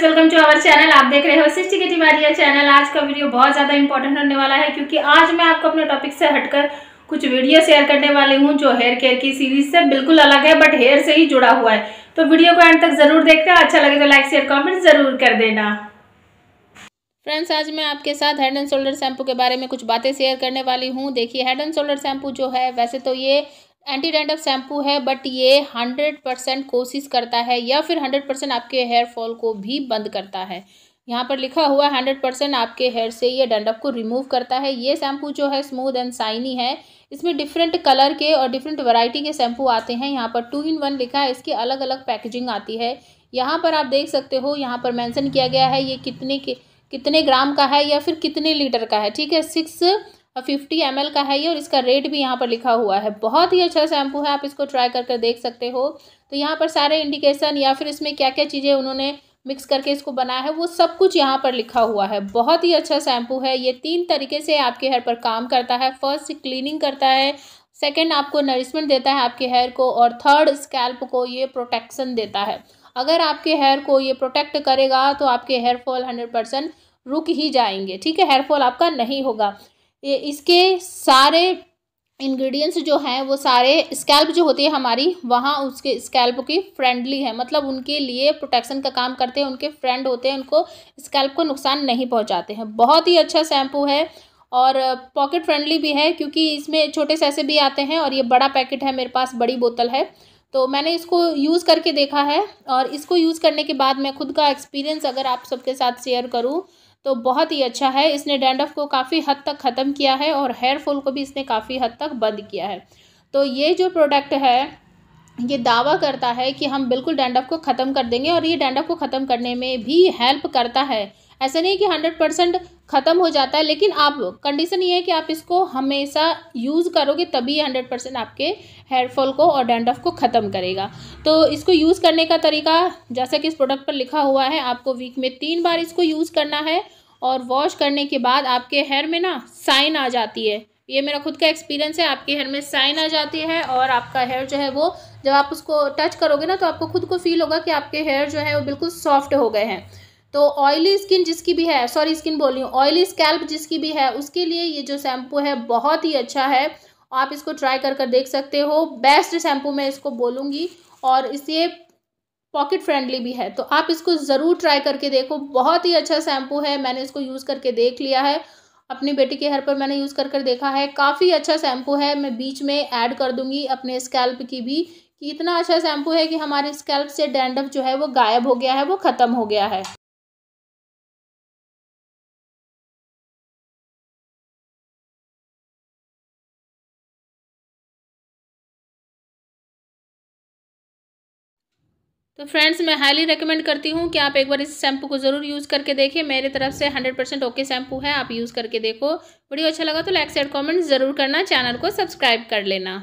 friends welcome to our channel आप देख रहे हो सिस्टी के तिवारी चैनल आज का वीडियो बहुत ज़्यादा इंपॉर्टेंट होने वाला है क्योंकि आज मैं आपको अपने टॉपिक से हटकर कुछ वीडियो शेयर करने वाली हूँ जो हेयर केयर की सीरीज से बिल्कुल अलग है बट हेयर से ही जुड़ा हुआ है तो वीडियो को एंड तक जरूर देखना अच्छा लगे तो लाइक शेयर कॉमेंट जरूर कर देना फ्रेंड्स आज मैं आपके साथ हेड एंड शोल्डर शैम्पू के बारे में कुछ बातें शेयर करने वाली हूँ देखिए हेड एंड शोल्डर शैम्पू जो है वैसे तो ये एंटी डेंडफ शैम्पू है बट ये हंड्रेड परसेंट कोशिश करता है या फिर हंड्रेड परसेंट आपके हेयर फॉल को भी बंद करता है यहाँ पर लिखा हुआ है हंड्रेड परसेंट आपके हेयर से ये डेंडअप को रिमूव करता है ये शैम्पू जो है स्मूथ एंड साइनी है इसमें डिफरेंट कलर के और डिफरेंट वैरायटी के शैम्पू आते हैं यहाँ पर टू इन वन लिखा है इसकी अलग अलग पैकेजिंग आती है यहाँ पर आप देख सकते हो यहाँ पर मैंसन किया गया है ये कितने के कितने ग्राम का है या फिर कितने लीटर का है ठीक है सिक्स फिफ्टी एम का है ये और इसका रेट भी यहाँ पर लिखा हुआ है बहुत ही अच्छा शैम्पू है आप इसको ट्राई करके देख सकते हो तो यहाँ पर सारे इंडिकेशन या फिर इसमें क्या क्या चीज़ें उन्होंने मिक्स करके इसको बनाया है वो सब कुछ यहाँ पर लिखा हुआ है बहुत ही अच्छा शैम्पू है ये तीन तरीके से आपके हेयर पर काम करता है फर्स्ट क्लीनिंग करता है सेकेंड आपको नरिशमेंट देता है आपके हेयर को और थर्ड स्कैल्प को ये प्रोटेक्शन देता है अगर आपके हेयर को ये प्रोटेक्ट करेगा तो आपके हेयर फॉल हंड्रेड परसेंट रुक ही जाएंगे ठीक है हेयर फॉल आपका नहीं होगा ये इसके सारे इंग्रेडिएंट्स जो हैं वो सारे स्कैल्प जो होती है हमारी वहाँ उसके स्कैल्प की फ्रेंडली है मतलब उनके लिए प्रोटेक्शन का काम करते हैं उनके फ्रेंड होते हैं उनको स्कैल्प को नुकसान नहीं पहुँचाते हैं बहुत ही अच्छा शैम्पू है और पॉकेट फ्रेंडली भी है क्योंकि इसमें छोटे सैसे भी आते हैं और ये बड़ा पैकेट है मेरे पास बड़ी बोतल है तो मैंने इसको यूज़ करके देखा है और इसको यूज़ करने के बाद मैं खुद का एक्सपीरियंस अगर आप सबके साथ शेयर करूँ तो बहुत ही अच्छा है इसने डेंडफ को काफ़ी हद तक ख़त्म किया है और हेयर फॉल को भी इसने काफ़ी हद तक बंद किया है तो ये जो प्रोडक्ट है ये दावा करता है कि हम बिल्कुल डैंडफ को ख़त्म कर देंगे और ये डेंडफ को ख़त्म करने में भी हेल्प करता है ऐसा नहीं कि हंड्रेड परसेंट ख़त्म हो जाता है लेकिन आप कंडीशन ये है कि आप इसको हमेशा यूज़ करोगे तभी हंड्रेड परसेंट आपके हेयरफॉल को और डैंडफ को ख़त्म करेगा तो इसको यूज़ करने का तरीका जैसा कि इस प्रोडक्ट पर लिखा हुआ है आपको वीक में तीन बार इसको यूज़ करना है और वॉश करने के बाद आपके हेयर में ना साइन आ जाती है ये मेरा खुद का एक्सपीरियंस है आपके हेयर में साइन आ जाती है और आपका हेयर जो है वो जब आप उसको टच करोगे ना तो आपको खुद को फील होगा कि आपके हेयर जो है वो बिल्कुल सॉफ्ट हो गए हैं तो ऑयली स्किन जिसकी भी है सॉरी स्किन बोल रही हूँ ऑयली स्कैल्प जिसकी भी है उसके लिए ये जो शैम्पू है बहुत ही अच्छा है आप इसको ट्राई कर कर देख सकते हो बेस्ट शैम्पू मैं इसको बोलूँगी और इसे पॉकेट फ्रेंडली भी है तो आप इसको ज़रूर ट्राई करके देखो बहुत ही अच्छा शैम्पू है मैंने इसको यूज़ करके देख लिया है अपनी बेटी के हेयर पर मैंने यूज़ कर कर देखा है काफ़ी अच्छा शैम्पू है मैं बीच में ऐड कर दूंगी अपने स्कैल्प की भी कि इतना अच्छा शैम्पू है कि हमारे स्कैल्प से डैंडफ जो है वो गायब हो गया है वो ख़त्म हो गया है तो फ्रेंड्स मैं हाईली रिकमेंड करती हूँ कि आप एक बार इस शैम्पू को ज़रूर यूज़ करके देखें मेरे तरफ से हंड्रेड परसेंट ओके शैम्पू है आप यूज़ करके देखो वीडियो अच्छा लगा तो लाइक शेयर कमेंट ज़रूर करना चैनल को सब्सक्राइब कर लेना